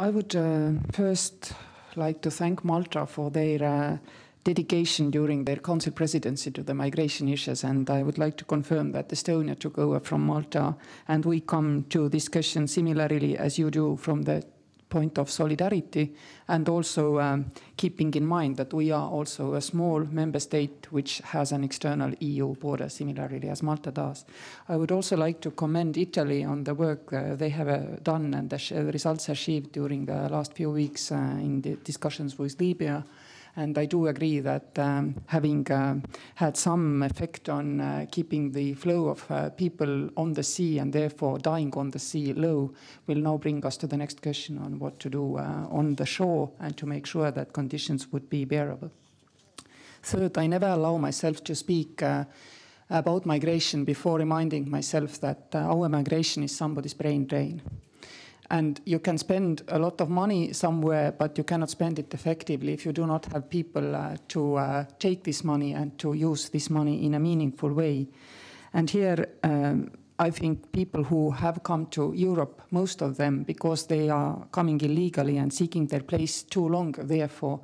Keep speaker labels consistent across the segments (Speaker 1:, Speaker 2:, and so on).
Speaker 1: I would uh, first like to thank Malta for their uh, dedication during their council presidency to the migration issues, and I would like to confirm that Estonia took over from Malta, and we come to discussion similarly as you do from the point of solidarity and also um, keeping in mind that we are also a small member state which has an external EU border similarly as Malta does. I would also like to commend Italy on the work uh, they have uh, done and the results achieved during the last few weeks uh, in the discussions with Libya. And I do agree that um, having uh, had some effect on uh, keeping the flow of uh, people on the sea and therefore dying on the sea low will now bring us to the next question on what to do on the shore and to make sure that conditions would be bearable. Third, I never allow myself to speak uh, about migration before reminding myself that uh, our migration is somebody's brain drain. And you can spend a lot of money somewhere, but you cannot spend it effectively if you do not have people uh, to uh, take this money and to use this money in a meaningful way. And here, um, I think people who have come to Europe, most of them, because they are coming illegally and seeking their place too long, therefore,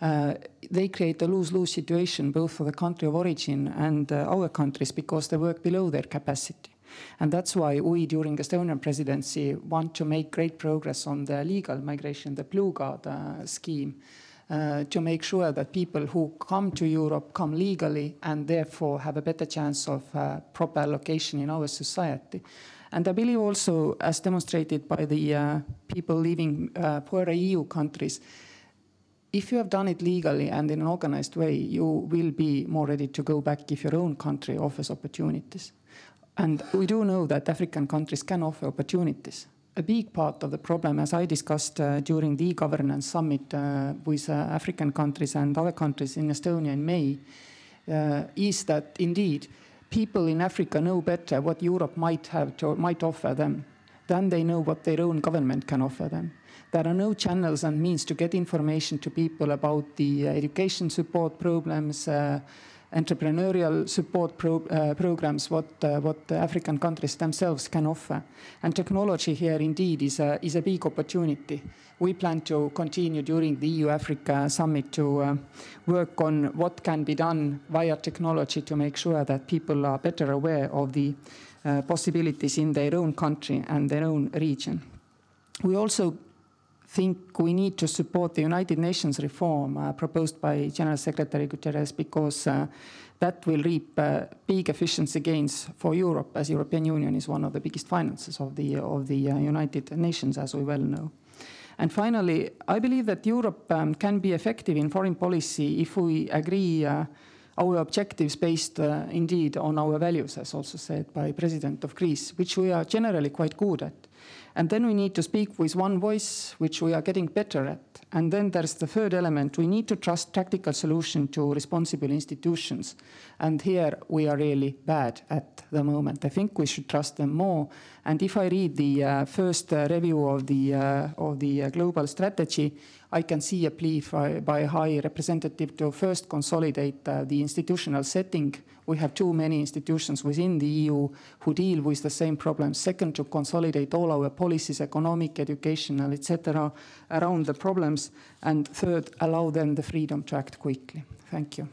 Speaker 1: uh, they create a lose-lose situation both for the country of origin and uh, our countries because they work below their capacity. And that's why we, during Estonian presidency, want to make great progress on the legal migration, the Blue Card uh, scheme, uh, to make sure that people who come to Europe come legally and therefore have a better chance of uh, proper location in our society. And I believe also, as demonstrated by the uh, people leaving uh, poorer EU countries, if you have done it legally and in an organized way, you will be more ready to go back if your own country offers opportunities. And we do know that African countries can offer opportunities. A big part of the problem, as I discussed uh, during the governance summit uh, with uh, African countries and other countries in Estonia in May, uh, is that indeed people in Africa know better what Europe might have to, might offer them than they know what their own government can offer them. There are no channels and means to get information to people about the uh, education support problems uh, entrepreneurial support pro, uh, programs what uh, what the African countries themselves can offer. And technology here indeed is a is a big opportunity. We plan to continue during the EU Africa summit to uh, work on what can be done via technology to make sure that people are better aware of the uh, possibilities in their own country and their own region. We also think we need to support the United Nations reform uh, proposed by General Secretary Guterres because uh, that will reap uh, big efficiency gains for Europe, as European Union is one of the biggest finances of the of the uh, United Nations, as we well know. And finally, I believe that Europe um, can be effective in foreign policy if we agree uh, our objectives based uh, indeed on our values, as also said by President of Greece, which we are generally quite good at. And then we need to speak with one voice, which we are getting better at. And then there's the third element. We need to trust tactical solution to responsible institutions. And here we are really bad at the moment. I think we should trust them more. And if I read the uh, first uh, review of the, uh, of the uh, global strategy, I can see a plea by, by High Representative to first consolidate uh, the institutional setting we have too many institutions within the EU who deal with the same problems. Second, to consolidate all our policies, economic, educational, etc., around the problems. And third, allow them the freedom to act quickly. Thank you.